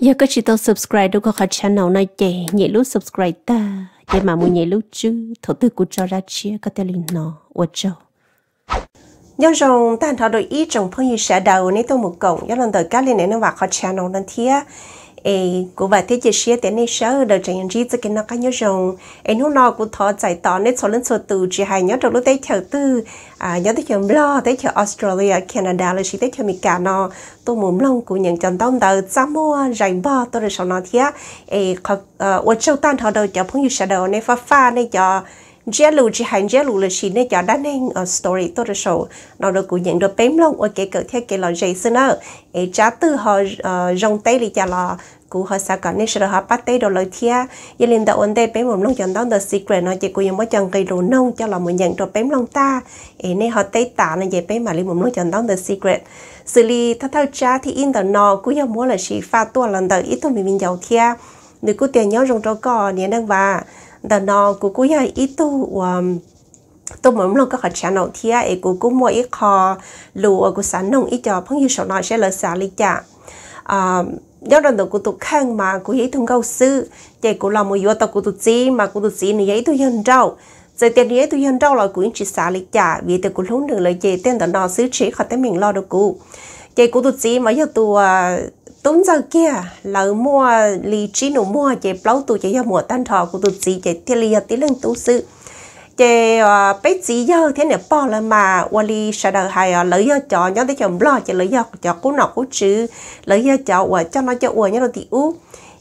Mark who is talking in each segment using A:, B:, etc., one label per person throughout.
A: giờ có chỉ tao subscribe đâu có khả channel này chị nhảy lúc subscribe ta vậy mà muốn nhảy lúc chứ thổ tư của cho ra chia có thể liền nó ở châu nhưng rằng ta thảo đội ý trong phong như sẽ đầu nên tôi một cộng, nhưng lần tới các lên hệ nó vào khả channel nên thế ấy cô bà thế chỉ xia tên này sợ đời chẳng nhận gì cái nó cái nhớ rồng ấy lúc nào cô thọ giải tỏ nên số lần số từ chỉ hai nhớ trong lúc tới chờ tư à nhớ tới chờ lo tới chờ Australia Canada là chỉ tới chờ Mỹ cả nó tôi muốn lòng của những chồng tông tờ xa mua giải bò tôi được sau nó thế ấy ở châu tan họ đời chờ phong như sợ đời nên pha pha nên cho giá lù chỉ hàng giá lù là xí nên cho đan nên ở story tôi đã show. nó được cũng nhận được bém lông ở cái cửa theo cái là gì xin ở ấy giá từ họ ờ, rong tay thì cho là cú họ sao cả nên sẽ họ bắt tay đồ lời thia giờ liền đầu ổn đây bém một lông chọn đó the secret nó chỉ cũng nhận mỗi chọn cái đồ nông cho là một nhận được bém lông ta ấy nên họ tay tả là vậy bém mà liền một lông chọn đó the secret xử lý thao thao cha thì in the no cũng giờ mỗi là chỉ pha tua lần đầu ít thôi mình mình giàu thia nếu cú tiền nhớ rong cho cò nên đang và đó nó cũng cũng hay ít tu um, tôi muốn lòng các hạt channel nông thì ấy cũng cũng mua ít kho lúa ở của sản nông ít cho phong như sổ nói sẽ là xả lý chả à nhớ rằng tôi cũng mà cũng hít thùng gấu sư chạy cũng là một yếu tộc của tụt mà cũng tụt gì này tôi dân rau giờ tiền ấy tôi dân rau là cũng chỉ xả lý chả vì tôi cũng lún được lời chạy tên đó nó xứ chỉ khỏi tên mình lo được cụ chạy cũng tụt mà giờ tôi uh, tốn giờ kia lỡ mua lì trí nổ mua chế plau tụ chế mua tan thọ của tụ gì chế thiên lì tí lưng tu sự chế bé chỉ giờ thế này bỏ là mà lý sợ đời hay ờ, lấy giờ cho nhau tới chồng lo chế lấy giờ cho cú nọ cú chữ lấy giờ cho cho nó cho uổng nhau thì u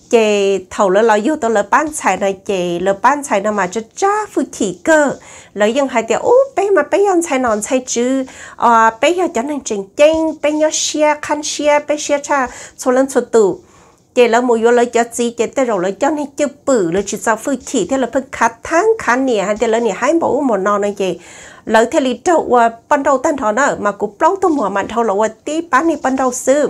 A: chị thầu lỡ lỡ vô tôi lỡ bán chạy này chị lỡ bán chạy nó mà cho cha phụ chỉ cơ lỡ dân hai tiểu ô bé mà bé dân chạy nón chạy chứ à bé giờ cho nên trình chênh bé nhớ xe khăn xe bé xe cha số lần số tủ chị lỡ mua vô lỡ cho gì chị tới rồi lỡ cho nên chưa bự lỡ chỉ sao phụ chỉ thế là phân khát tháng khăn nè hai tiểu lỡ nè hai mẫu một non này chị lỡ thế lý trâu ờ, ban đầu tan thọ nữa mà cũng lâu tôi mua mà thâu lỡ ờ, tí bán đi ban đầu xưa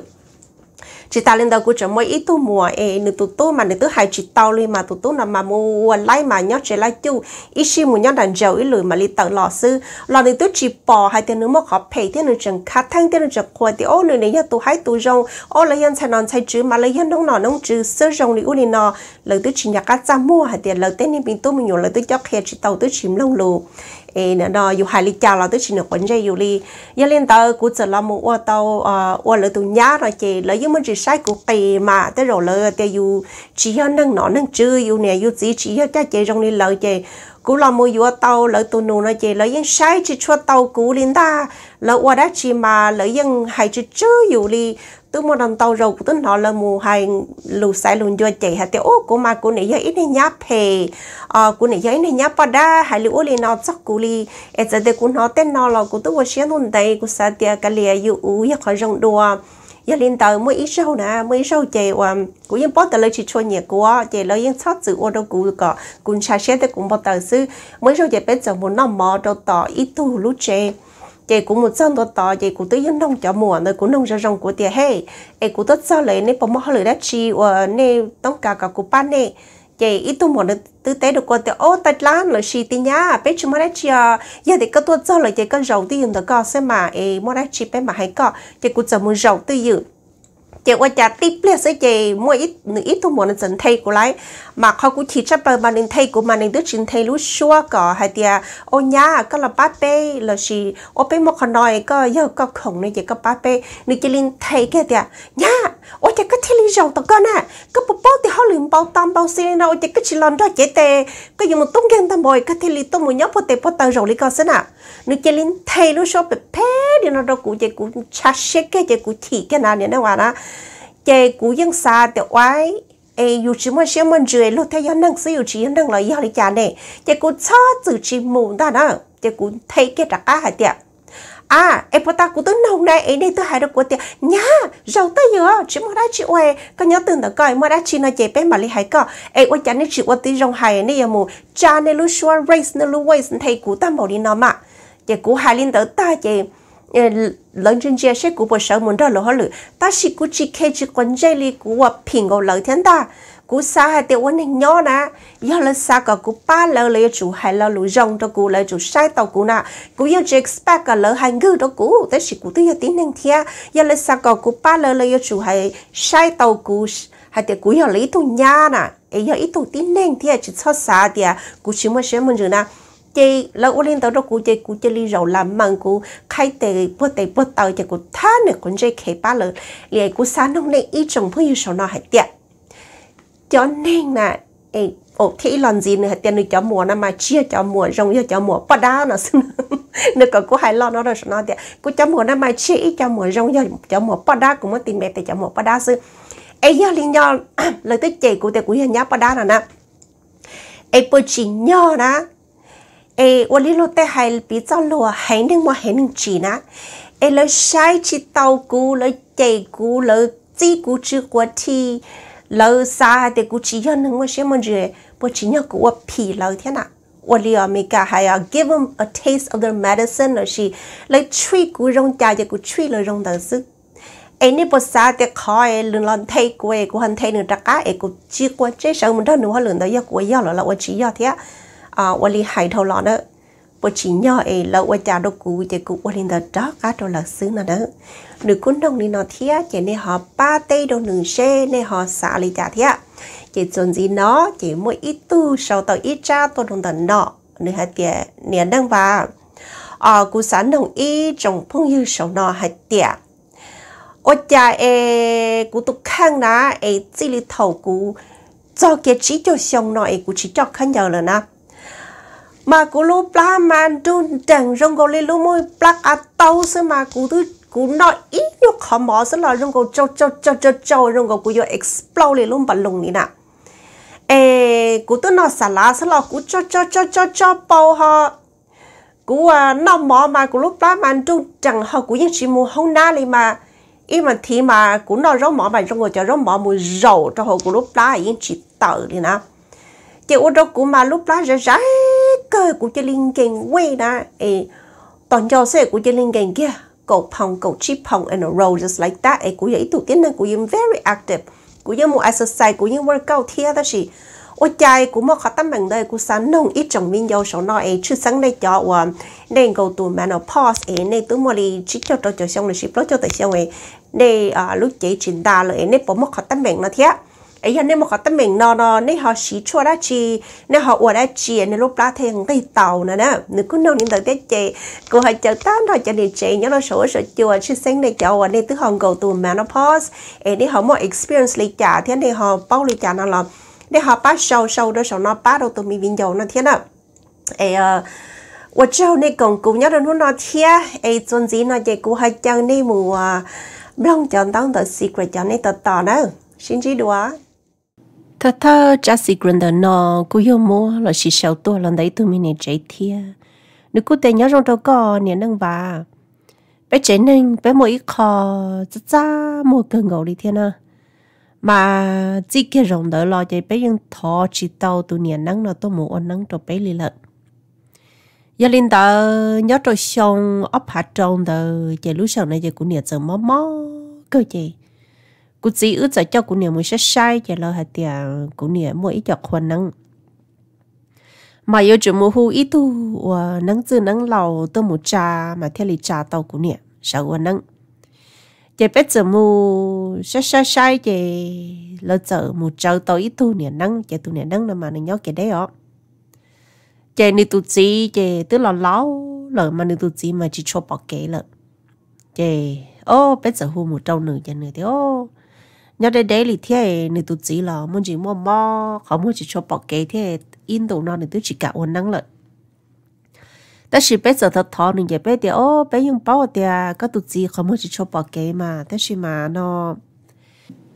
A: chị ta lên đầu của chúng mới ít tu mùa ấy nữ tu tu mà nữ tu hai chị tao lui mà tu tu là mà mua lấy mà nhóc chỉ lấy chú ít xí mua nhóc đàn dâu ít lười mà li tờ lò sư lò nữ tu chỉ bỏ hai tiền nữ mua khó pay tiền nữ chẳng khát thang tiền nữ chẳng khoa thì ô nữ này nhà tu hai tu rong ô lấy yên sai non sai chữ mà lấy yên đông nọ đông chữ sơ rong li u li nọ lời tu chỉ nhà cá ra mua hai tiền lời tên đi bình tu mình nhổ lời tu cho khe chị tàu tu chìm lông lù ê nó dù hai lý cha là tức xin quấn dây dù li giờ lên tàu cú chờ là một ô tàu ờ, ô lỡ tàu nhá rồi chị lỡ giống mình chỉ sai cú tì mà tới rồi lỡ tàu dù chỉ hơn năng nó năng chưa dù nè dù chỉ chỉ hơn các chị trong đi lỡ chị cú là mua dù tàu lỡ tàu nụ nó chị lỡ giống chỉ cho tàu cú lên ta lỡ ô đã chị mà lỡ giống hai chỉ chưa dù li tôi muốn làm tàu rồi tôi nói là mua hai lù sai luôn cho chị hả tiểu ô của mà của này giấy này nên nháp hè à ờ, của này giấy này nên nháp bả đa hai lũ lên nó chắc của li ở giờ thì của nó tên nó là của tôi vừa xem luôn đây của sao thì cái lìa yêu u yêu khỏi rong đùa giờ lên tàu mới ít sau nè mới sau chị và của yên bắt đầu chỉ cho nhẹ của chị lấy yên sát chữ ô đâu của cả cũng xa xe tới cũng bắt đầu sư mới sau chị biết giờ muốn nó mò đâu tỏ ít tu lú chị chị cũng một trăm tuổi tỏ chị cũng tới dân nông cho mùa nơi cũng nông ra rong của tiền hay em cũng tất sao lấy nên bỏ mỏ lời đất chi và ờ, nên tông cả cả của ban này chị ít tu mỏ được tư tế được quan tiền ô tay lá là chi tiền nhá bé chúng mỏ đất chi à giờ thì có tuần sau lời chị có dầu tiền được có xem mà em mỏ đất chi bé mà hay co chị cũng chờ muốn dầu tư dự chị qua chả tiếp lên sẽ chị mua ít nửa ít thôi một chân thay của lại mà họ cũng chỉ chấp bằng nên thay của mà nên đứa chân thay lúc xưa cả hay thì ô nhá có là ba bé là gì ô bé một con nói có giờ có khổng này chị có ba bé nên chị lên thay cái thì nhá ôi chả cái thiên lý giàu tao con à cái bộ bao thì họ liền bao tam bao xí nào đâu chả cái chỉ lon đó chết tề cái dùng mà tung gian tam bồi cái thiên lý tôi muốn nhóc bộ tề bộ tao giàu lý con xin à nữ chế linh thay luôn sau bị phê đi nó đâu cụ chế cụ cha xe cái chế cụ thị cái nào này nó hoàn đó, chế cụ dân xa thì oai ai yêu chỉ muốn xem mình chơi lúc thấy dân năng chỉ dân năng là yêu lý này chế cụ cho tự chỉ muốn ta đó chế cụ thay cái đặc á hạt tiệt à em bắt ta cũng tới nông này ấy đây tôi hại được của tiền nhá giàu tới giờ chỉ mua đá chỉ oe có nhớ từng đó coi mua đá chỉ nó chế mà lấy hại cọ em ôi chán nên chỉ oe tí rong này em à mù cha nên race nên lu waste thầy ta màu đi mà chị cũ ờ, hại lên tới ta chị lớn trên chia sẻ của bộ sở muốn đó là họ lử ta chỉ cũ chỉ quan dây li của pingo lợi thiên ta cú sa hai tiêu quân hình nhỏ nè giờ là sa cả cú ba lỡ lấy chủ hay là lũ rồng cho cú lấy chủ sai tàu cú nà, cú yêu chỉ expect cả lỡ hai ngư đó cú tới chỉ cú tiêu tiếng nên thia giờ là sa cả cú ba lỡ lấy chủ hay sai tàu cú hai tiêu cú giờ lấy tu nhà nà, ấy giờ ít tu tiếng nên thia chỉ cho xa thia cú chỉ muốn xem mình rồi nà, chị lâu u lên tới đó cú chị cú chỉ đi rầu làm măng cú khai tề bữa tề bữa tàu chị cú thá nữa còn chơi khai ba lợ liền cú sa nông nay ít chồng phải yêu sầu nó hại tiệt cho nên là ấy ổ thị lần gì nữa tiền được cho mùa nó mà chia cho mùa rong cho cho mùa bắt đá nó xin nó còn có hai lo nó rồi nó thì cô cho mùa nó mà chia cho mùa rong cho cho mùa bắt đá cũng mất tiền mẹ thì cho mùa bắt đá sư ấy do liên do lời tới chị của tiền của nhà bắt đá là nè ấy bơ chỉ nhớ nè ấy ô lý lô tê hai bị cho lùa hãy nên mà hãy nên chỉ nè ấy lời sai chỉ tàu cú lời chạy cú lời chỉ cú chưa quá thì lâu xa thì cũng chỉ nhận những cái gì mà chỉ bố chỉ nhận của lâu thế nào ở đây ở Mỹ cả hay à give them a taste of their medicine là gì lấy truy của rong cha thì cũng truy là rong đầu sức em đi bớt xa thì khỏi lần lần thấy của em của hắn thấy nữa đặc cá em cũng chỉ quan chế sợ mình đó nữa lần đó giờ của giờ là là ở chỉ giờ thế à ở đây hay thâu lọ nữa bộ chỉ nhỏ ấy là ở nhà đâu cũ chỉ cũ ở lên đó đó cả đồ là xứ nào đó được cuốn đồng đi nó thía chỉ nên họ ba tây đồ nương xe nên họ xả lấy trả thía chỉ chuẩn gì nó chỉ mỗi ít tu sau tàu ít cha tôi đồng tận nọ nên hạt tiền nè đang vào à ờ, cú sản đồng ý trong phong như sau nọ hạt tiền ở nhà ấy cú tôi khang ná ấy chỉ lì thầu cú cho cái chỉ cho xong nọ ấy cú chỉ cho khăn nhau rồi nè mà cú lú plá man đun chẳng rong cô lê lú môi plá à tàu sơ mà cú tư cú nói ít nó khó mỏ sơ là rong cô châu châu châu châu châu rong gò cú yo explode lê lú bật lùng ní nè ê cú tư nói xả lá sơ là cú châu châu châu châu châu bao ha cú à nó mỏ mà cú lú plá man đun chẳng họ cú yên chỉ mù hông na lì mà ít mà thì mà cú nói rong mỏ mà rong gò cho rong mỏ mù rầu cho họ cú lú plá yên chỉ tự đi nè chị ô đâu cũng mà lúc lá rã rã cơ của chị linh kèn quay đó ê toàn cho xe của chị linh kèn kia cầu phòng cầu chip phòng and a row just like that ê của vậy tụ tiến năng của em very active của em một exercise của em workout thia đó chị ô chạy của một khó tâm bằng đời của sáng nông ít trong mình dâu số nói ấy chứ sáng nay cho và ờ, nên cầu tù mà nó pause ấy nên tôi mua đi chỉ cho cho cho xong rồi ship đó cho tới xong ấy nên ờ, lúc chế chuyển ta rồi nên bỏ một khó tâm bằng nó thiệt ấy giờ nếu họ tâm mình nó nó nếu họ xí chua đã chi nếu họ uống đã chi nếu lúc lá thì cái tàu nữa nếu cứ nấu những tàu tết chè cô họ chờ tám họ chờ điện chè nhớ nó sổ sổ chua chứ sáng này chậu ở cầu tù mà nó họ mua experience lý trả thế này họ bao lý trả nó là họ bắt sâu sâu đó sầu nó bắt đầu tụi mình vinh dầu nó thế nào ấy 我之后那公公要的弄到天，哎，总之那结果还讲那么啊，不让讲当的 ờ, ờ, secret 讲那的大呢，甚至多。thật thơ cha sĩ grinder nó cũng hiểu mua là chỉ sầu tua lần đấy tụi mình này chạy thia nếu cứ tên nhớ trong đầu cò nè nâng và bé chạy nâng bé mỗi ít kho cha cha mua cần ngầu đi thiên à mà chỉ cái rồng đỡ lo những bé ยัง thọ chỉ tàu tụi nè nâng nó tôi mua ăn nâng cho bé lì lợn giờ lên tờ nhớ trong sông ấp hạt trong tờ chạy lúa sầu này chạy cũng nè giờ mó mó cơ chị cú chỉ ước cho cho cú nè muốn sẽ sai cho lo hạt tiền cú nè mỗi ít cho khoan năng mà yêu chủ mua hú ít tu và năng từ năng lầu tôi muốn trà mà theo lý trà tàu cú nè sao quan năng chỉ biết giờ mua sẽ sai sai chỉ lo giờ mua trâu tàu ít tu nè năng chỉ tu nè năng là mà nó nhớ cái đấy ó chỉ nè tu chỉ chỉ tức là lão là mà nè tu chỉ mà chỉ cho bảo kế lợn chỉ ô bây giờ hú một trâu nữa giờ nữa thì ô nhớ đây đấy thì thế nữ tu chỉ là muốn chỉ mua mò không muốn chỉ cho bỏ cái thế in đồ nào nữ tu chỉ cả ổn năng lợi ta chỉ bây giờ thật thọ nữ giờ bây ô bây giờ bảo thì các tu chỉ không muốn chỉ cho bỏ cái mà ta chỉ mà nó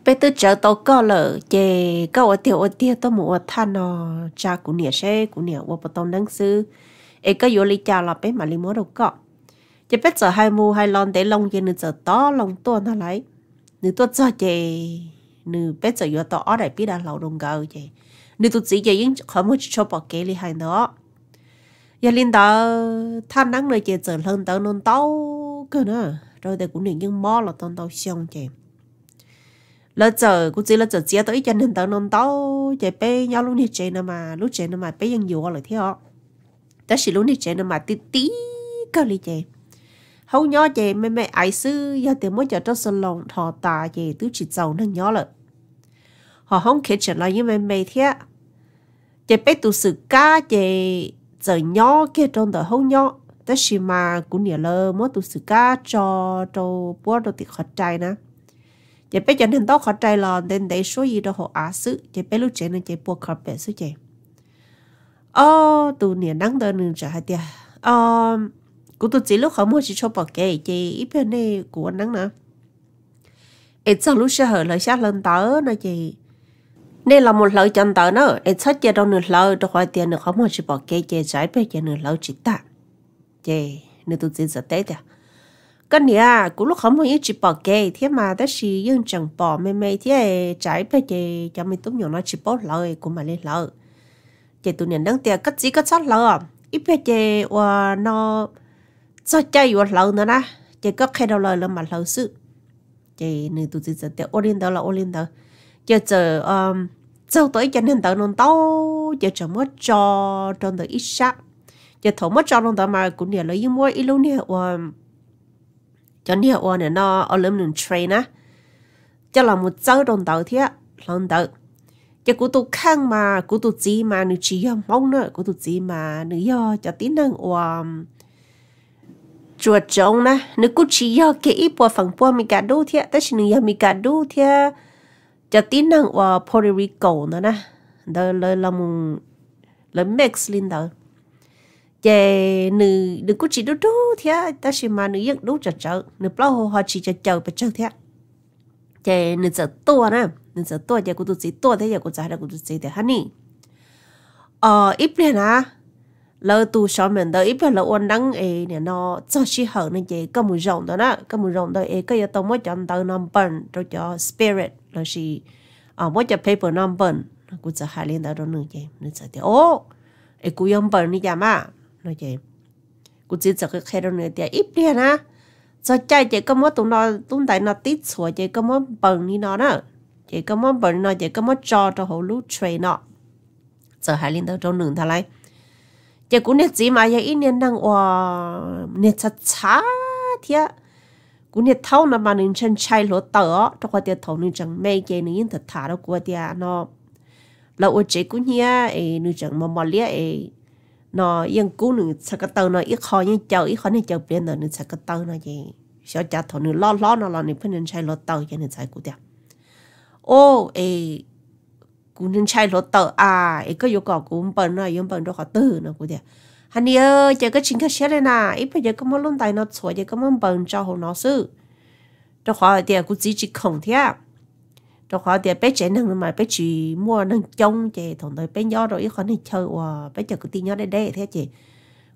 A: bây giờ chờ tàu có lợ chè các ô tiêu ô tiêu mua than nó cha cũng nhẹ xe cũng nhẹ ô đầu năng sư ấy cái vô lý là bây mà lý mua đâu có chỉ bây giờ hai mua hai lon để lông gì nữa giờ to lông to nó lấy nữ tốt cho chị nữ biết cho yo to ở đây biết là lao động gạo chị nữ tốt chỉ dạ chị những không muốn cho bỏ kế li hai nữa giờ lên đó tham năng nơi chị trở lên tới non tàu cơ nữa rồi thì cũng những mò là tông tàu xong chị lỡ chờ cũng chỉ lỡ chờ chia tới cho nên tới non tàu chị bé nhau luôn đi chị nữa mà lúc chị nữa mà bé dân nhiều là thế họ đó chỉ luôn đi chị nữa mà tí tí cơ li chị hầu nhỏ chị mẹ mẹ ai sư giờ thì mới giờ trong sân lòng thọ tà chị tứ chỉ giàu nâng nhỏ lợ họ không kể trở là như mẹ mẹ thế chị bé tụ sự ca chị giờ nhỏ kia trong đời hầu nhỏ tất xì mà cũng nhớ lơ mỗi tụ sự ca cho cho bố đồ tiệt khó trai nè chị biết cho nên tao khó trai là nên để số gì đó họ á sư chị bé lúc trẻ nên chị bố khó bé sư chị ô tụ nhớ nắng đời nên trở hai tia um, cô tôi chỉ lúc họ mua chỉ cho bỏ kệ chị ít bên này của anh nắng nè ít sao lúc sẽ hỏi lời xác lên tớ nè chị nên là một lời chân tớ nữa ít sát chị đâu nửa lời được hoài tiền được không mua chỉ bỏ kệ chị trái bên chị nửa lời chỉ ta chị nên tôi chỉ giờ tết à cái này à cũng lúc không mua ít chỉ bỏ kệ thế mà đó là dân chẳng bỏ mê mê thế trái bên chị cho mình tốt nhiều nó chỉ bỏ lời cũng mà lên lời chị tôi nhận đang tiền cất gì cất sát lời ít bên chị và nó sao chơi vào lâu nữa nè, chị có khai đầu lời là mà lâu sự chị nữ tụi chị giờ ôn đó là ôn đó giờ giờ um sau tới cho nên tao non tao giờ chờ mất cho trong tới ít sắc giờ thổ mất cho trong tao mà cũng nhiều lấy mua ít lâu nè um cho nè um nè nó ở lớp đường train nè, cho là một cháu trong tao thiệt, lần tao cho cụ tụt khang mà cụ tụt gì mà nữ chỉ mong nữa cụ tụt gì mà nữ cho cho tí năng um chùa trống na nữ cũng chỉ do cái ít bộ phẳng bộ mình cả đô thế, tất nhiên nữ giờ mình cả đô thế, cho tin năng ở Puerto Rico nữa na, đó là là mùng là max lên đó, về nữ nữ cũng chỉ đô đô thế, tất nhiên mà nữ vẫn đô chờ chờ, nữ bao hồ họ chỉ chờ chờ và chờ thế, về nữ chờ to na, nữ chờ to giờ cũng tụt chỉ to thế giờ cũng chả là cũng tụt chỉ thế hả nị, ờ ít bên à lâu tu sao mình đợi ít là ôn đắng ấy nè nó cho chi hở nên chị có một rộng đó nè có một rộng đó ấy cái tôi mới chọn tao năm bẩn rồi cho spirit là gì à mới cho paper năm bẩn cũng sẽ hai lên đó đó nữa chị nên sẽ thấy ô ấy cũng yếm bẩn đi chả mà nói chị cũng chỉ sẽ cái khe đó nữa thì ít đi nè cho chạy chị có mất tụi nó tụi tại nó tít xuống chị có mất bẩn đi nó nè chị có mất bẩn nó chị có mất cho cho hậu lũ trade nó cho hai lên đó trong nữa thà lại giờ cũng nét gì mà giờ ít năng hòa nét chả chả thế cũng nét thâu nó mà nên chân chay lỗ tờ cho qua tiền thầu nên chẳng mấy cái nên thật thà đâu qua tiền nó là ô chế cũng nhia ấy nên chẳng mà mà lia ấy nó yên cũ nên chả cái tờ nó ít khó như chờ ít khó nên chờ biến nó nên chả cái tờ nó gì sợ chả thầu nên lo lo nó lo nên phân nên chay lỗ tờ cho nên chả cũng tiền ô ấy กูนึงใช้รถเตออ่าไอ้ก็อยู่ก่อกูเปิ่นน่ะยังเปิ่นด้วยขอตื้อนะกูเดียฮันนี่เออเจอก็ชิงก็เชื่อเลยนะไอ้เพื่อนก็มาลุ่นตายนอสวยเจอก็มันเปิ่นเจ้าของนอซื้อด้วยขอเดียกูจีจีของเทียด้วยขอเดียไปเจนึงมาไปจีมัวนึงจงเจถงเลยไปย่อดอกไอ้คนนี้เชยว่าไปเจอกูตีย่อได้ได้เทียเจ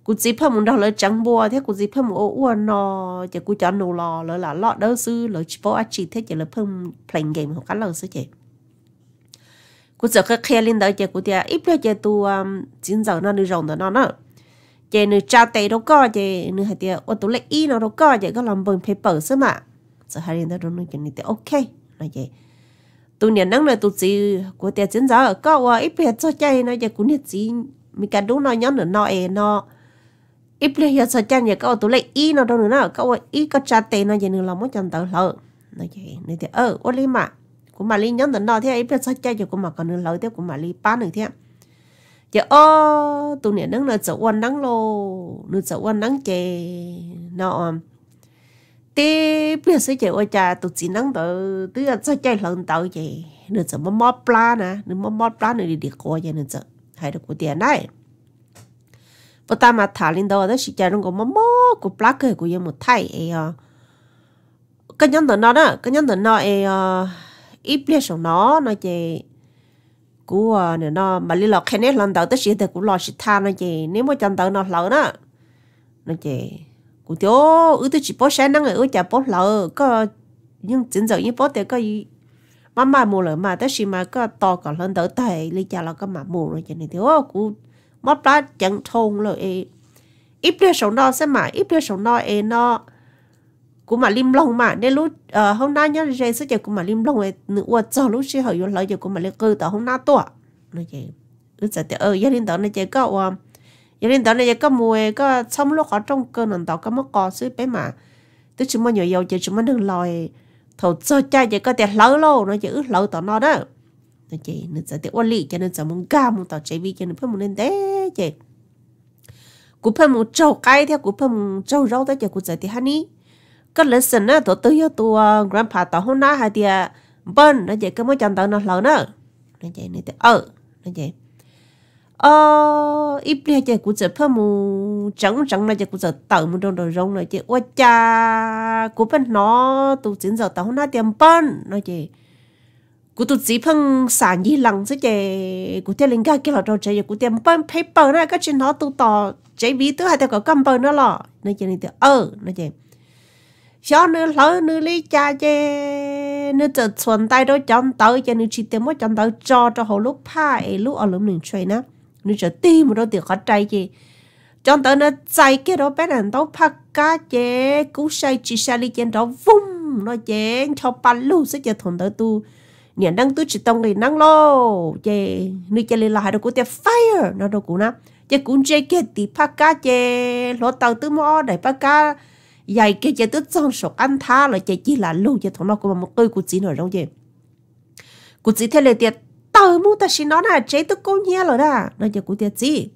A: กูจีเพิ่มมึงดอกเลยจังบัวเทียกูจีเพิ่มโอ้อ้วนนอเจอกูจะหนูรอเลยล่ะเลาะเด้อซื้อเลยชิปโปอาชีเทียเจเลยเพิ่มเพลงเกมของกันเลยซื้อเจ cú sợ cái khe lên đó chơi cú tia ít bữa chơi tu chín giờ nó đi rồng đó nó nó chơi nữa trao tay đâu có chơi nữa hay tia ô tô lấy y nó đâu có chơi có làm bằng paper xí mà sợ hai lên đó nó chơi nữa ok nói chơi tu nhà nắng này tu chỉ của tia chín giờ có qua ít bữa cho chơi nó chơi cú nhiệt chỉ mình cả đúng nó nhớ nữa nó e nó ít biết giờ sợ chơi nhà có tu lấy y nó đâu nữa nó có qua y có trao tay nó chơi nữa làm muốn chẳng tao lỡ nói chơi nữa tia ơ ô li mà của mà li nhớ đến đó thế ấy biết sao chơi cho của mà còn lâu thế của mà li ba nữa thế giờ ô tụi này nắng là sợ quan nắng lô nửa sợ quan nắng chè nọ tê biết sao chơi ôi cha tụi chị nắng tự tự là sao chơi lần tàu chè nửa sợ mắm mắm pla nè nửa mắm mắm pla nửa đi đi coi vậy nửa sợ hay được cái tiền này, bà ta mà thả lên đó đó chỉ chơi nó cái mắm mắm của pla ờ. cái của em một thay ấy cái nhân đó nó đó cái nhân đó nó ấy ờ, ít biết sống nó nó chị cú à ờ, nè nó mà lý lo khen nét lần đầu tới xí thì cú lo xịt than, nó chị nếu mà chân tới nó lỡ nó nó chị cú thiếu ư tới chỉ bó sáng năng người ư chả bó lỡ có nhưng chính giờ như bó thì có gì mà mà mù lỡ mà tới xí mà có to cả lần tới thầy lý chả là có mà mù rồi chị này thiếu cú mất lá chẳng thôn rồi ít biết sống nó sẽ mà ít biết sống nó ấy nó cũng mà lim lông mà nên lúc ờ hôm nay nhá rèn sức giờ cũng mà lim lông ấy ua cho lúc xí hỏi lợi giờ cũng mà lấy cư tao hôm nay tua nó vậy ư giờ thì ờ gia đình tao này chơi có ờ gia đình tao này chơi có mùa có xong lúc họ trong cơ nền tao có mất cò xí bé mà tức chúng mà nhiều dầu chơi chúng mà đừng lòi thầu cho cha chơi có tiền lỡ lô nó chơi ư lỡ tao nó đó nó chơi nó giờ thì ua lý cho nên giờ muốn ga muốn tao chơi vi cho nên phải muốn lên thế chơi cú phải muốn trâu cái theo cú phải muốn trâu rau tới chơi cú giờ thì hani ก็เลยสินนะตัวตัวตัวกร a n d p a ต่อห้องน้าหายเดียเบิ้ลนั่นเจก็ไม่จำตัวนั่นเราเนอะนั่นเจนี่แต่เออนั่นเจเอออีเปลี่ยนเจกูจะเพิ่มมูจังจังนั่นเจกูจะเติมมูตรงตรงนั่นเจว่าจ้ากูเป็นน้อตัวจินจะต่อห้องน้าเตรียมเบิ้ลนั่นเจกูตัวจีพังสารยี่หลังซะเจกูเตลิงก้าเกี่ยวกับเจกูเตรียมเบิ้ลเพย์เปิ้ลนั่นก็ชินน้อตัวต่อเจวีตัวหายแต่ก็กำเบิ้ลนั่นหรอนั่นเจนี่แต่เออนั่นเจ xó nữa lỡ nữa lý cha chê nữa chờ chuẩn tay đó chọn tớ, cho nữa chi tìm mới chọn tớ cho cho hồ lúc pha ấy lúc ở lúc mình chơi nữa nữa chờ tìm một đôi tiền khó trai chê chọn tớ nữa chạy kia đó bé này tớ pha cá chê cú say chỉ xa lý chén đó vung nó chê cho ba lu sẽ chờ thuần tớ tu nhà năng tôi chỉ tông liền năng lô, chê nữa chê lên là hai đồ của tiền fire nó đồ cú nó chê cũng chê kia thì pha cá chê lỗ tàu tư mò để pha cá vậy cái chế tức trong số ăn tha là chế chỉ là lâu chế thằng nó cũng một cây của chỉ nổi đâu vậy của chỉ thế là tiệt tờ mua ta xin nó là chế tức cô nhia rồi đó nó chế của tiệt chỉ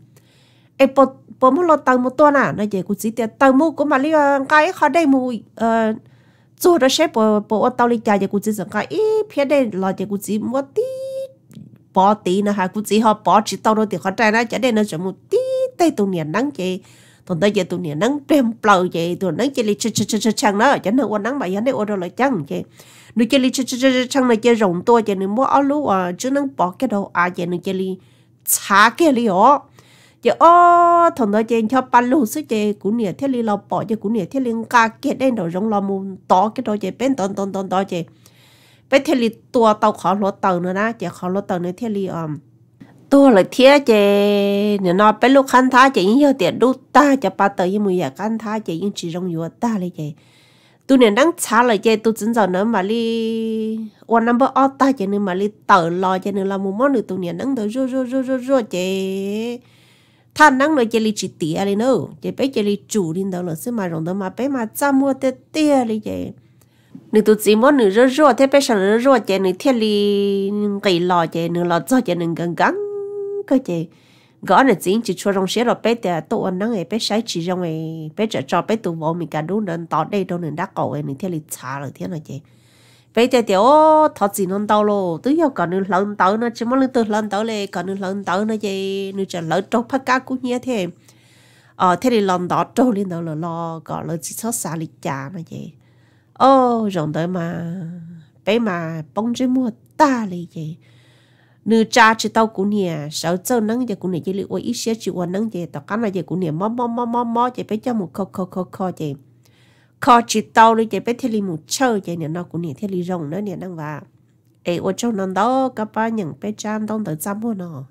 A: ai bỏ bỏ mu lo tờ một tuần à nó chế của chỉ tiệt tờ mua của mà li ờ, cái khó đây mu chỗ đó sẽ bỏ bỏ tao li chả chế của chỉ rằng cái ý phía đây là chế của chỉ một tí bỏ tí nữa ha của chỉ họ bỏ chỉ tao đó thì khó trai nó chả đây nó chỉ một tí tay tụ niệm nắng chế thằng ta giờ tụi nè nắng trem plầu vậy tụi nắng chơi li ch ch ch ch chăng đó chẳng nữa quan nắng mà giờ này ô đâu lại chăng vậy nụ chơi li ch ch ch chăng này chơi rộng to chơi nụ mua áo lú à chứ nắng bỏ cái đồ à chơi nụ chơi li chả cái li ó chơi ô thằng đó chơi cho ba lú số chơi cũng nè thiết li lo bỏ chơi cũng nè thiết li ca kia đen đồ rộng lo mồm to cái đồ chơi bên tòn tòn tòn to chơi bên thiết li tua tàu khó lót tàu nữa na chơi khó lót tàu nữa thiết li à ตัวเลยเทียเจเนี่ยนอไปลูกคันท้าเจยิ่งเตียดูตาจะปาเตยมืออยากคันท้าเจยิ่งจีรงอยู่ตาเลยเจตัวเนี่ยนั่งช้าเลยเจตัวจริงจังเนอะมาลีวันนั้นเบอร์ออตาเจเนี่ยมาลีเตอรอเจเนี่ยละมุมมองเลยตัวเนี่ยนั่งเตอรัวรัวรัวรัวรัวเจท่านนั่งเลยเจลีจีเตียเลยเนอะเจไปเจลีจูดินเตอเลยซึ่งมาลงเตอมาไปมาจ้ามัวเตี้ยเตี้ยเลยเจ你都寂寞，你热热，特别是热热节，你天里给热节，你老早节能刚刚。cơ chị gõ là chính chỉ cho rong xe rồi bé thì tụ anh nắng ấy bé sấy chỉ rong ấy bé trả cho bé tụ vô mình cả đúng nên tỏ đây đâu nên đã cổ, ấy nên theo lịch trả rồi thế nào chị bé thì thì ô thọ gì non tao lo tôi yêu còn nên lớn tao nó chỉ muốn lên từ lớn này, lên còn nên lớn tao nó gì nên chờ lớn trâu phát cá cũng như thế ờ thế thì lòng đó trâu lên đâu là lo còn lớn chỉ sót xa lịch trả nó chị ô rồi tới mà bé mà bông chỉ mua ta lịch chị nữ cha chỉ tao cũng nè sáu châu nắng giờ cũng nè chỉ liệu ít xíu chỉ quan nắng giờ tao cái này giờ cũng nè mò mò mò mò mò chỉ biết cho một khó khó khó khó chỉ khó chỉ tao đi chỉ biết thêm li một chơi chỉ nè nó cũng nè thêm li rồng nữa nè năng và ấy ở châu nắng đó các ba nhận biết chăm đông tới chăm hơn nó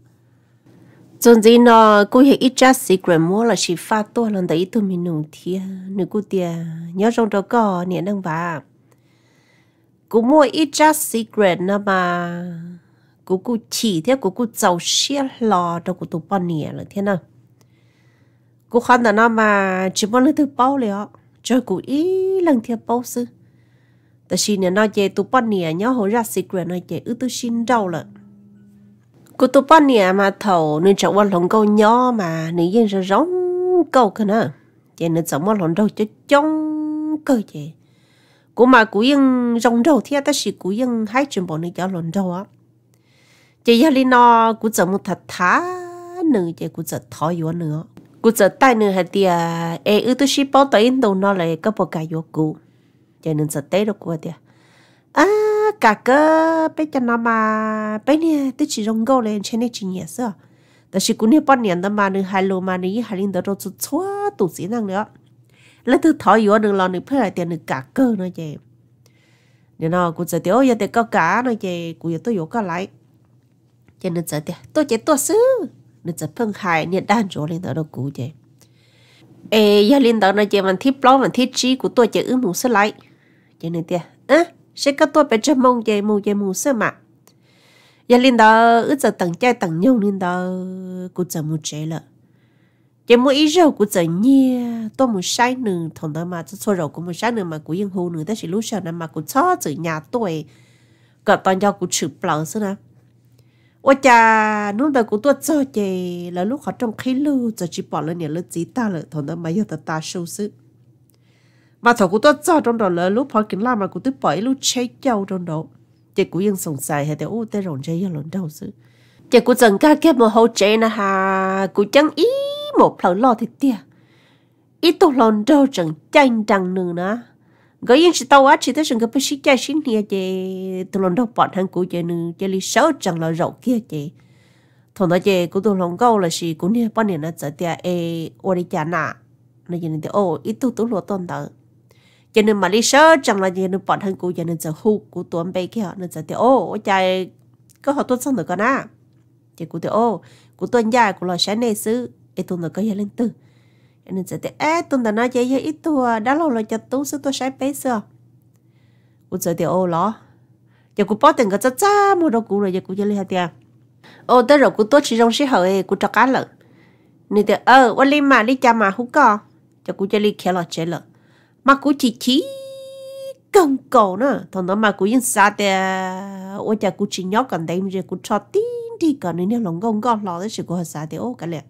A: chốn gì nó cũng hiểu ít chắc secret mua là chỉ phát to lần đấy tụi mình nụ thia nụ cụ tia nhớ trong đó có nè năng và cũng mua ít chắc secret nữa mà cú cú chỉ thế cú cú giàu xia lò đâu cú tụ bao nè là thế nào cú khăn là nó mà chỉ bao lấy thứ bao liền á cho cú ý lần thiệp bao sư ta xin nè nó về tụ bao nè nhớ hồi ra xịt nó về ư tôi xin đâu là cú tụ bao nè mà thầu nên chẳng quan lòng câu nhó mà nên yên ra rống câu cơ nè vậy nên chẳng quan lòng đâu cho chong cơ vậy cú mà cú yên rong đầu thì ta chỉ cú yên hai chuyện bọn này cho lòng đâu á chị giờ lên nó cũng giờ một thật thá nữa chị cũng giờ thó yếu nữa cũng giờ tay nữa hay thì à ê ư tôi ship bao tới in đâu nó lại có bao cả yếu cũ chị nên giờ tết đâu của thì à cả cơ bây giờ nó mà bây nè tôi chỉ rong gấu lên trên này chỉ nhẹ sợ 但是过年半年的嘛，你还落嘛，你还领得到做错肚子那了，那都讨厌你老你配来点你嘎个那些。你那古在钓也得搞嘎那些，古也都有个来。cho nên giờ thì tôi chỉ tôi xứ nên giờ phân khai nên đan chỗ lên đó đâu cũ vậy ê giờ lên đó nó chỉ mình thiết lo mình thiết trí của tôi chỉ ứ mù sơ lại cho nên thì á sẽ có tôi phải chăm mong vậy mù vậy mù sơ mà giờ lên đó ứ giờ tầng trai tầng nhau lên đó của giờ mù chế lợ chỉ mỗi ý rau của giờ nhi tôi một sai nửa thằng đó mà cho rau của một sai nửa mà của yên hồ nửa ta là lúc sau mà của cho từ nhà tôi cả toàn do của chữ bao xưa nè ủa cha nút đầu cũng tuột cho chị là lúc họ trong khí lưu giờ chỉ bỏ lên nhà lớp chỉ ta là thằng đó mà giờ ta ta sâu sự mà thằng cũng tuột cho trong lúc họ kinh la mà cũng tự bỏ lúc chơi châu trong đó cũng yên sống sai hay theo ô tê rồng chơi giờ lớn đâu sự cũng dần ca kia một hậu chế nè hà cũng chẳng ý một lầu lo thì tia ít tôi lớn đâu chẳng tranh đằng nữa nè gỡ yên chỉ tao á chỉ thấy rằng cái bác sĩ cha xin thì chị tôi lần đầu bọn hàng cũ chị nữ chị lý sáu chẳng là rộng kia chị thằng đó chị cũng tôi lòng câu là gì cũng nè bọn này nó chở tiệt ê ô đi chả nà nó chị nữ ô ít tu tu lo tôn tờ chị nữ mà lý sáu chẳng là chị nữ bọn hàng cũ chị nữ chở hu của tuấn bay kia nó chở tiệt ô cha có họ tuấn xong được cái á chị cũng tiệt ô của tuấn già của là sáng nay xứ ê tuấn nó có gì lên tư nên sẽ thấy, ế tuần ta nói vậy ít tua đã lâu rồi cho tú sẽ tôi sai bé xưa cũng sẽ thì ô lọ giờ cô bỏ tiền cái cha cha mua đồ cũ rồi giờ cũng chơi hạt tiền ô tới rồi cô tốt chỉ trong sĩ hậu cô cho cá lợ, nên thì ờ quan li mà đi chà mà hú co giờ cũng chơi khéo lọt chơi lợ, mà cô chỉ chỉ công cổ nữa thằng nó mà cô yên xa thì ôi cha cô chỉ nhóc còn đem rồi cũng cho tí đi còn nếu lòng công con lo đấy sự của họ xa thì ô cái liền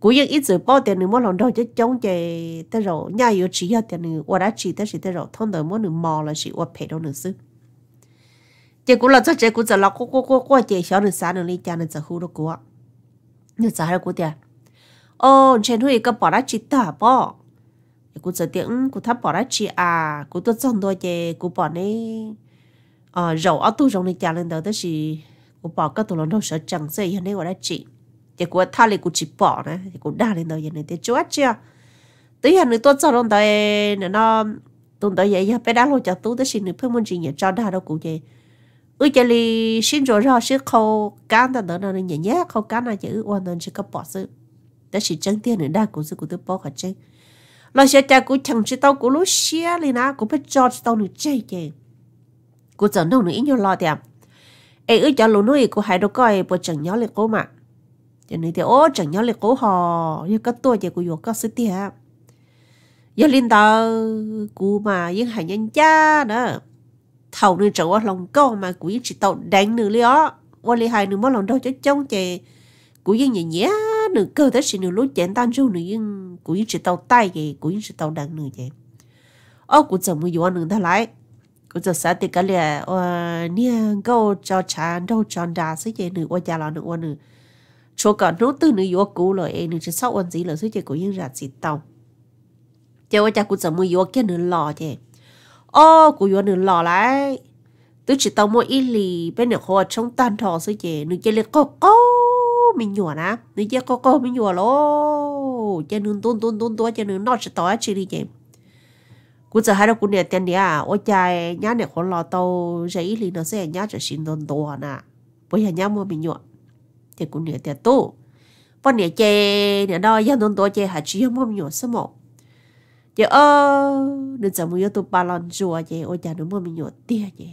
A: 古人一直报点你莫弄到就讲这得肉，伢有吃要点你，我来吃的是得肉，通的莫你毛了是我赔到你是。结果了这结果这老过过过过节小人三人里家人在糊了过，你咋还过点？哦，前头一个把他吃大包，古这点嗯，古他把他吃啊，古都这么多节，古把呢啊肉啊都容易家人到的是，古把个都弄到手整这样的我来吃。chỉ của tha lấy của chỉ bỏ nè chỉ của đa lên đâu vậy này thì chúa chưa tới giờ nữa tôi cho luôn tới nè nó tôi tới vậy giờ bé đã luôn cho tôi tới xin được phải muốn gì nhỉ cho đa đâu cũng vậy ư chỉ li xin rồi rồi xin khâu cán ta nữa nó nhẹ nhẹ khâu cán là chỉ hoàn toàn chỉ có bỏ sự đó chỉ chân tiền nữa đa cũng sự của tôi bỏ cả chân lo sẽ cha cũng chẳng chỉ tao cũng lúc xia lên á cũng phải cho tao nữa chơi chơi cũng chẳng đâu nữa ít nhiều lo tiệm ấy ư cho lũ nuôi của hai đứa coi bộ chẳng nhớ lên cô mà cho nên thì ô chẳng nhớ lại cố họ như có tôi giờ của yo có sức tiệt giờ linh tờ cụ mà những hành nhân cha đó thầu nên chỗ qua lòng câu mà quý chỉ tàu đánh nữa li ó qua li hai nữa mà lòng đâu cho trông chè cụ yên nhẹ nhẹ nữa cơ thế sự nữa lúc chén tan ru nữa yên cụ yên chỉ tàu tay vậy cụ yên chỉ tàu đánh nữa vậy ô cụ chẳng mới vô nữa ta lại cụ chỉ sẽ thì cái ô, ờ, nia câu cho chán đâu cho đà sẽ vậy nữa qua già lão nữa qua nữa cho cả nốt từ nữ yếu cũ rồi em nữ chỉ sau ôn gì là suy cho của yên rạt chỉ tàu chế ôi cha cũng chẳng mua yếu kia nữ lò chế ô của yếu nữ lò lại tôi chỉ tàu mua ít lì bên nữ hoa trong tan thò suy chế nữ chơi liệt cô cô mình nhủa nè nữ chơi cô cô mình nhủa lô chế nữ tôn tôn tôn tôn chế nữ nó chỉ tỏi chỉ đi chế cũng giờ hai đâu cũng nè tiền à. ôi cha nhá này khó lò tàu giấy lì nó sẽ nhá chỉ xin tôn tôn nè bây giờ nhá mua mình nhủa thì cũng nửa tiệt tu bọn nửa chơi, nửa đó dân tôn tổ chơi hạt chỉ không mong nhỏ sớm một giờ ơ nên giờ muốn yêu tu ba lần chùa chơi, ôi chả nó mong nhỏ tia chê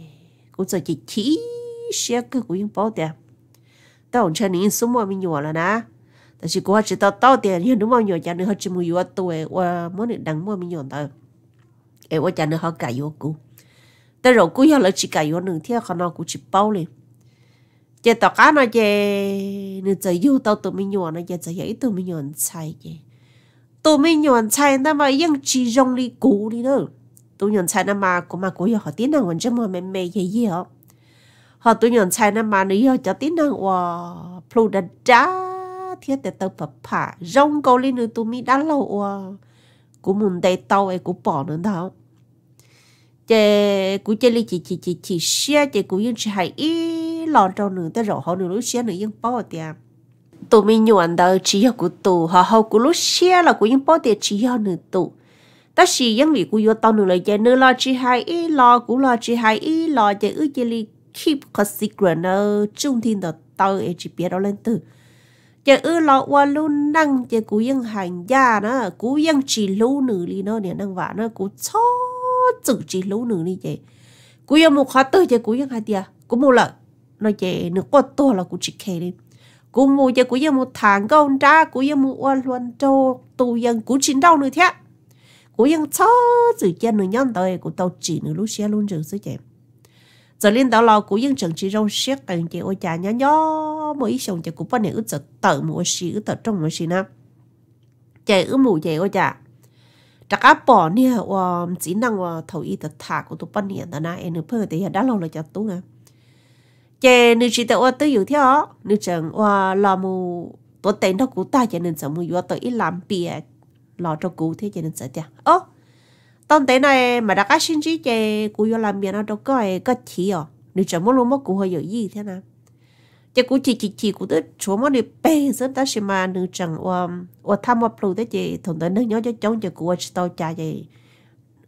A: cũng giờ chỉ chỉ xe cứ cũng những bao tiền tao chân những số mong nhỏ là nè tại chỉ có chỉ tao tao tiền nhưng đúng mong nhỏ chả nữa chỉ muốn tuổi qua món này đắng mong nhỏ tao em ôi chả nữa họ yêu cũ tới rồi cũ giờ là chỉ cả yêu nương theo khả năng cũng bao liền chị tao cá nó chị nên chơi yêu tao tụi mình nhọn nó giờ chơi yêu tụi mình nhọn sai chị tụi mình nhọn sai nó mà yên chỉ rong đi cũ đi nữa tụi nhọn sai nó mà cũng mà cũng giờ họ tiến năng vẫn chứ mà mẹ mẹ gì gì họ họ tụi nhọn sai nó mà nữa cho tiến năng wow plu đã đá thiết để tao phập phả rong câu đi nữa tụi mình đã lâu wow của muốn để tao ấy của bỏ nữa đó chị của chơi đi chị chị chị chị xe chị của yên chơi hãy ít lòng trâu nửa tới rồi họ nửa lúc xia nửa yên bao tiền tụi mình nhuận đời chỉ học của tụ họ hậu của lúc xia là của yên bao tiền chỉ học nửa tụ ta chỉ yên vì của yo tao nửa lời chơi nửa lo chỉ hai ý lo của lo chỉ hai ý lo chơi ư chơi li keep a secret nơ trung thiên tờ tao ấy chỉ biết đó lên từ chơi ư lo qua luôn năng chơi cú yên hành gia nó cú yên chỉ lưu nửa li nó nè năng vả nó cú chó chỉ lưu nửa li chơi cú yên một khó tư chơi cú yên hai tia cú mua lợi nó dễ nó có to là cũng chỉ khe đi cú mù giờ cú giờ một tháng công ra cú giờ mua oan luận cho tù dân cú chín đau nữa thế cú dân chó dự chân nữa nhân tới cú tàu chỉ nữa lúc xe luôn rồi chứ chị giờ lên tàu lò cú dân chẳng chỉ rong xiết tại chị ôi cha nhá nhó mỗi sống chị cú bắt này ướt giật tờ mua xí ướt tờ trong mua xí nè chị ướt mù chị ôi cha chắc á bỏ nè chỉ năng thầu y tật thả cú tụ bắt này tao na em nữa phơi thì đã lâu rồi cho tu nè à chế nữ chỉ tôi tôi hiểu theo nữ chẳng qua làm mu tôi tên đâu cũng ta cho nên sợ mu yêu tôi ít làm bia lo cho cũ thế cho nên sợ tiệt ô tông tên này mà đã cái sinh chỉ chế cũ yêu làm bia nó đâu có ai à, có chỉ à nữ chẳng muốn luôn mất cũ hơi gì gì thế nào chế cũ chỉ chỉ chỉ cũ tới chỗ mà đi bê sớm ta xem mà nữ chẳng qua qua tham một lù tới chế thằng tên nước nhớ cho chống cho cũ tao cha vậy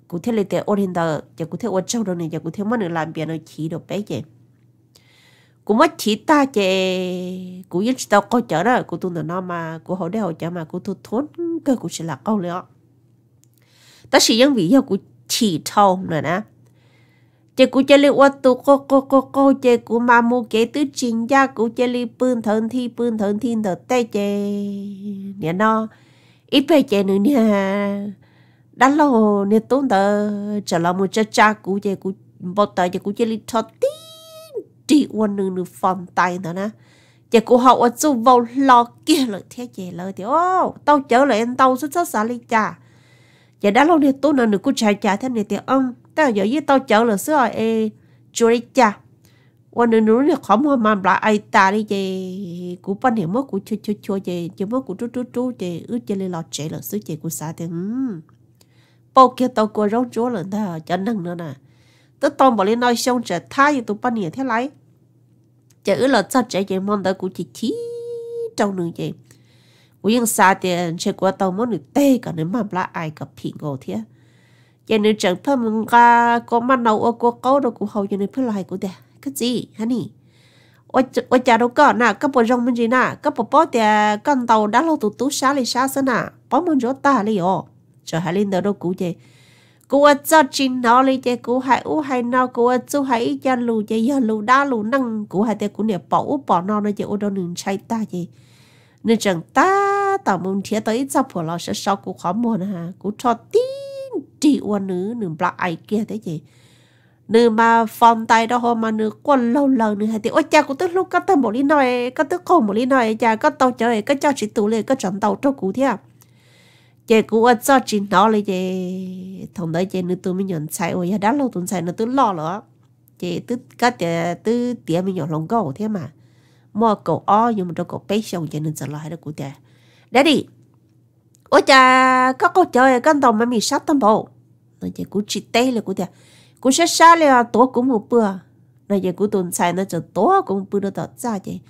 A: cụ thể là cái ôn hiện giờ giờ cụ thể ôn trong đó này giờ cụ thể mà nữ làm bia nó chỉ được bé vậy cú mất chỉ ta chè cú yên tao coi chở đó cú tu nó mà cú hậu đeo hậu chở mà cú tu thốn cơ cú sẽ là câu nữa ta chỉ dân vị giờ cú chỉ thâu nữa nè chè cú chơi li quát tu co co co cô chè cú mà mua kế tứ trình gia cú chơi li bươn thần thi bươn thần thi thờ tay chè nè nó ít về chè nữa nha đã lâu nè tốn tờ trở lại một chơi cha cú chè cú bọt tay chè cú chơi li thọ tí trị uốn nương nương phòng tay nữa nè chỉ cô họ ở chỗ vào lò kia lợi thế gì lợi thì ô tao chở lời anh tao xuất xuất xả lên trà giờ đã lâu này tôi nè nửa cô chạy trà thế này thì ông tao giờ với tao chở lại xưa rồi ê chú thế trà วันนึงรู้เนี่ยขอมมาปลาไอตาดิเจกูปั้นเห็นว่ากูชัวชัวชัวเจเจว่ากูจู้จู้จู้เจอึดเจเลยหลอดเจหลอดซื้อเจกูสาเต็มปอกเกี่ยวตัวกูร้องจัวเลยนะจะนั่งเนาะนะตัวตอนบอกเลยน้อยชงจะท่าอยู่ตัวปั้นเนี่ยเท่าไร chả ư là cho trẻ chị mong tới cũng chỉ chỉ trong nương chị cũng yên xa tiền chơi qua tàu món được tê cả nếu mà lá ai gặp phiền gồ thế giờ nếu chẳng thơm mừng ra có mà nấu ở có câu đâu cũng hầu giờ nếu phải lại cũng được cái gì hả nè ôi chả đâu có nè các bộ rong mình gì nè các bộ bó thì con tàu đã lâu tụt tú xá lì xá xá nè bó mình rõ ta lì ồ chờ hai lên đâu cũng vậy cô ở cho chín nó lấy chơi cô hãy u hãy nó cô ở chú hãy cho lù chơi giờ lù đa lù năng cô hãy chơi cô nè bỏ u bỏ nó nó chơi u đâu nương chạy ta gì nên chẳng ta tao muốn thiệt tới cho phụ lão sẽ sau của khó mua ha cô cho tin chỉ u nữ nương bạc ai kia thế gì nương mà phòng tay đó hôm mà nương quần lâu lâu nương hãy chơi ôi cha cô tức lúc có tới một lý nói có tức không một lý nói cha có tao chơi có cho chỉ tụ lên có chọn tàu cho cụ thế à? chị cũ ở cho chính đó là chị thằng đó chị nữa tôi mình nhận sai ôi đã lâu tôi sai nữa tôi lo rồi chị tức cái chị tức tiệm mình nhận lòng cầu thế mà mua cầu o nhưng mà đâu cầu bé xong chị nên trả lại đó của chị đã đi ôi cha các cô chơi con tàu mà mình sát tâm bộ nói chị cũng chỉ tay là của chị cũng sẽ xa là tổ cũng một bữa nói chị cũng tuần sai nó cho tổ cũng một bữa đó ra chị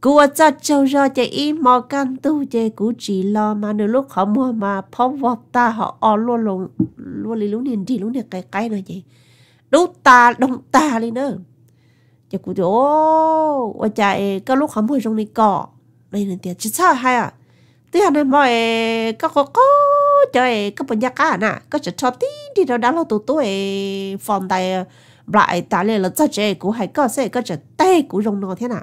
A: của cho châu cho chị ý mò can tu chị cú chỉ lo mà nửa lúc họ mua mà phong vọt ta họ o luôn luôn luôn lì luôn liền đi luôn được cái cái này chị đú ta đông ta đi nữa chị cú chỗ ô chạy cái lúc họ mua trong này cỏ đây là tiền chỉ sao hay à tí anh em mọi các cô cô chơi các bạn nhà cả nè các chị cho tí đi đâu đã lo tụ tụ phòng tài lại ờ, ta lên là cho chị cú hay có sẽ các chị tay cú rong nó thế nào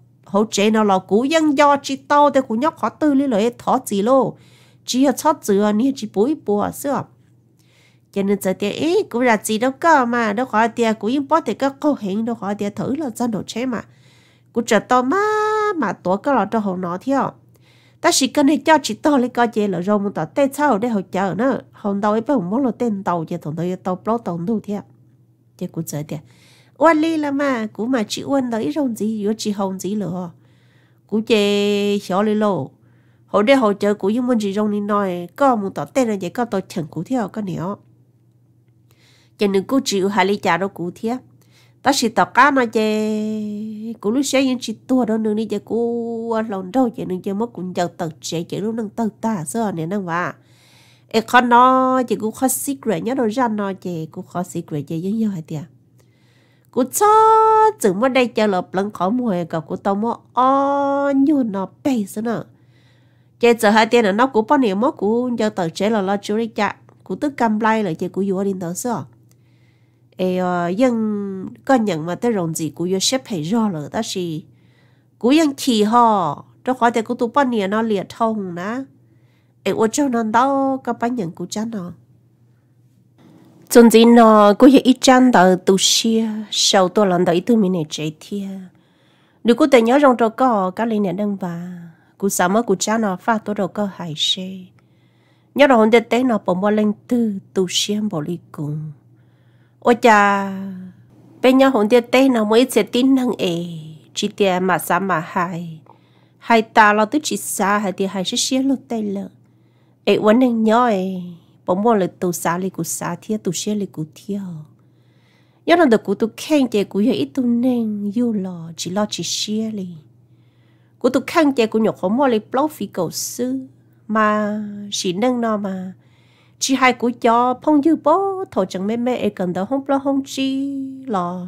A: hỗ trợ nào là cú dân do chỉ tao để cú nhóc họ tư lý lợi thọ gì lô chỉ là chót dừa ni chỉ bùi bùa sữa cho nên giờ tiền ấy cũng là gì đâu cơ mà đâu có tiền cũng yên bó thì các cô hình đâu có tiền thử là dân đồ chế mà cũng chờ to mà mà tổ cái lọ cho hồ nó theo ta chỉ cần để cho chỉ to lấy coi chơi là rồi muốn tỏ tay sau để họ trợ nữa hôm đầu ấy phải muốn là tên tàu chơi thằng tôi tàu plot tàu đâu theo chơi cũng giờ tiền uân ly là mà cú mà chị uân đấy rồng gì yo chị hồng gì lửa cú chê xó lì lô hồi đây hồi chờ cú nhưng muốn chị rồng đi nói có muốn tỏ tên là vậy có tôi chẳng cú theo có nữa chả đừng cú chịu hà lý trả đâu cú theo ta chỉ tỏ cá nó chê cú lúc sáng những chị tua đó nương đi chê cú lòng đâu chê nương chê mất cũng chờ tật chê chê lúc nâng tật ta xưa này nâng vả ê con nó chê cú khó secret nhớ đâu ra nó chê cú khó secret chê giống như vậy tiệt cú cho chừng mà đây chờ lợp lấn khó mùa cả cú tao mò o nhu nó bay sao nè chế giờ hai tiền là nó cú bao nhiêu mốt cú giờ tờ chế là lo chú đi chạ cú tức cầm lại là chế cú vừa đi tờ sao ê ờ, dân con nhận mà tới rồng gì cú vừa xếp hay rõ là ta xì cú dân chỉ ho trong khỏi thì cú tụ bao nhiêu nó liệt thông nè ê ô cho nó đâu các bạn nhận cú chán nó 总之呢，过去一张到都是少多人到一对面的这天。如果等要用这个，家里人能吧？古什么古家呢？发多少个还是？要让的等呢，不么领 tư 都先不离工。我家被要红的等呢，每次叮能诶，只点马啥马海，海大了都只啥海的还是先落对了。诶，我能要诶。bỏ mua là tàu xá lì cụ xá thiê tàu xe lì cụ thiê nhớ là được cụ tu khen chè cụ giờ ít tụ nên yêu lo chỉ lo chỉ xe lì cụ tu khen chè cụ nhọc khó mua lì bao phí cầu sư mà chỉ nâng nó mà chỉ hai cụ cho phong dư bó thổ chẳng mê mê cần đó không lo không chi lo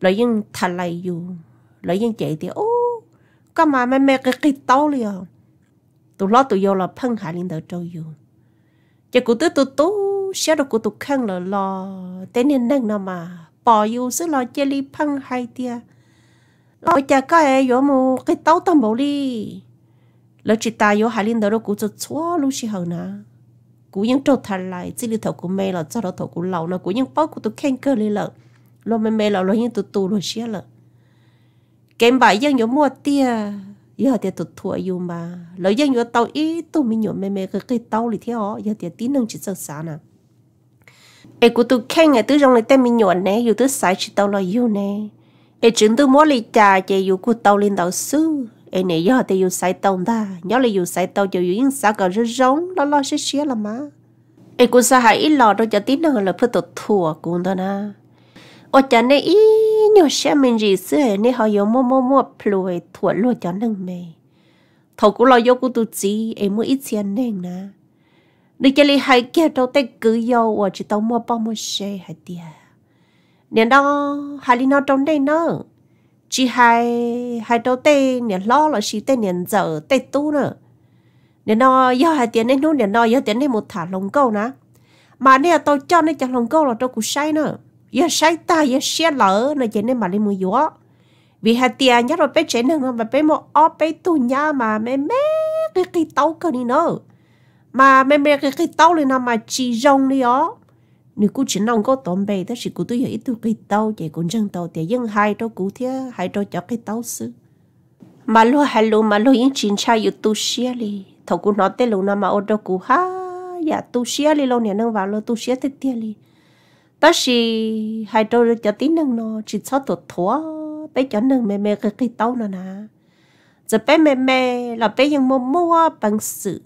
A: lo yên thà lại dù lo yên chạy thì ô có mà mê mê cái cái tao liền tụ lo tụ vô là phân hạ lên đầu trâu dù giờ cụ tôi tụ tú sẽ được cụ tôi khăn là lo thế nên năng nào mà bỏ yêu sức lo chơi li phăng hay tia lo chả e cái ấy vô mù cái tàu tầm bộ đi lo chỉ ta vô hai linh đó rồi cụ cho chúa lúc xí hậu nà cụ những trâu thằng lại chỉ lưu thầu cụ mê là cho đó thầu cụ lầu nà cụ những bảo cụ tôi khen cơ li lợ lo mê mê lợ lo những tụ tụ lo xí lợ kèm bài dân vô mua tia giờ thì tụt thua yêu mà lấy dân nhớ tàu ít tụi mình nhớ mẹ mẹ cái cái tàu này theo giờ thì tí năng chỉ sợ sáng nè ai cũng tụi khen ngày tứ trong này tên mình nhớ nè dù tứ sai chỉ tàu là yêu nè ai chứng tụi mỗi lì trà chỉ dù cô tàu lên tàu sư ai này giờ thì dù sai tàu ta nhớ là dù sai tàu cho dù yên sao cả rất giống lo lo xé xé là má ai cũng sợ hãi ít lò đâu cho năng là phải tụt thua cũng thôi nè ở chả này ý nhỏ xe mình gì xưa nên họ yếu mua mua mua plùi thuở lùi cho nên mề thầu cũng lo yếu cũng tụt gì em mua ít tiền nên nè để cho li hai kia đâu tay cứ yếu ở chỉ tao mua bao mua xe hai tiền nên đó hai li nó trong đây nữa chỉ hai hai đầu tê nè lo là chỉ tê nè giờ tê tu nữa nè nó do hai tiền nên nó nè nó do tiền nên một thả lồng câu nè mà nè tao cho nên chẳng lồng câu là tao cũng sai nữa ya sai ta ya xe lỡ là chế nên mà đi mua gió vì hạt tiền nhất rồi bé chế nên mà bé mua ó bé tu nhà mà mẹ mẹ cái cái tàu cơ đi nữa mà mẹ mẹ cái cái tàu này nằm mà chỉ rong đi ó nếu cô chỉ nông có tổn bề đó thì cô tôi hiểu tôi cái tàu chạy cũng chân tàu thì dân hai đâu cụ thế hai đâu cho cái tàu sư mà lo hai lo mà lo những chuyện cha yêu tu xia đi thầu cô nói tới lo nằm mà ô đâu cụ ha dạ tu xia đi lo nè nâng vào lo tu xia tới tiền đi ta chỉ hai đôi rồi cho tí nâng nó chỉ cho tổ thua bé cho nâng mẹ mẹ cái cái tao nè nè giờ bé mẹ mẹ là bé bé ยัง mua mua bằng sự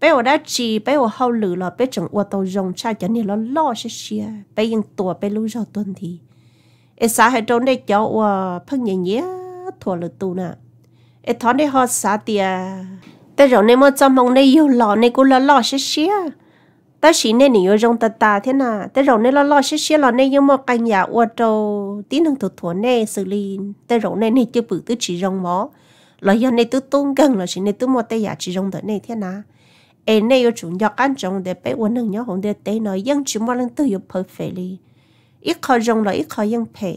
A: bé ở đã chỉ bé ở hậu lử là bé chẳng ở tàu rồng cha cho nên nó lo bé xia bé ยัง tuổi bé lú cho tuần thì ê xã hai đôi này cho ở phân nhẹ nhẹ thua lử tu nà, ê thằng này họ xã tiệt, tới rồi nên mà trong mong này yêu lo này cũng là lo sẽ xia ta chỉ nên nhiều rong ta ta thế nà ta rong nên lo lo xí xí lo nên nhưng mò cành nhà ô trâu tí năng thuộc thuần nè xử lý ta rong nên nên chưa bự tứ chỉ rong mò, lo do nên tứ tung gần lo chỉ nên tứ mò tay nhà dạ chỉ rong tới này thế nà em này yêu chủ nhỏ căn trồng để bé uốn hằng nhỏ hồng để tế nói dân chỉ mò lên tứ yêu perfect đi ít khó rong lo ít khó dân phe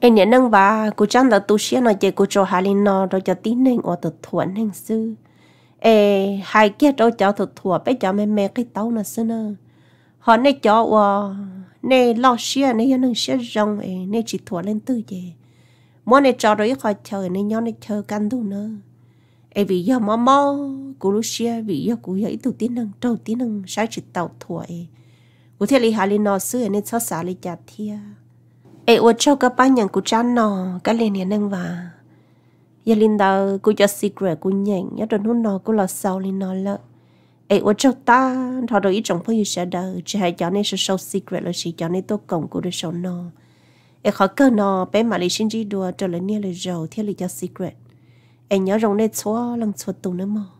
A: em nhận nâng bà cô chẳng là tu sĩ nói chơi cô cho hà linh nó rồi cho tí nên ô tô thuần hằng xưa ê hai kia trâu chó thật thua bé chó mẹ mẹ cái tàu nó xin ơ họ nè chó wa nè lo xia nè yên nâng xia rong ê nè chỉ thua lên tư chè mua nè chó rồi khỏi chờ nè nhon nè chờ căn tu nè ê vì giờ mò mò cú lu xia vì giờ cú ấy tụ tí nâng trâu tí nâng sai chỉ tàu thua ê cú thế li hà li nó xưa nè sao xa li chặt thia ê ua cho các ba nhận cú chán nò các liền nè nâng vào giờ linh đầu cô cho secret cô nhận nhớ đồn hôm nọ cô là sau linh nói lợ ấy ở chỗ ta thọ rồi ít trong phong yêu sẽ đời chỉ hai chó này sẽ sâu secret là chỉ chó này tôi cổng cô được sâu nó, ấy khó cơ nó, bé mà lấy xin chỉ đùa trở lại nia lời giàu thiết lý cho secret ấy nhớ rồng này xóa lăng xóa tù nữa mà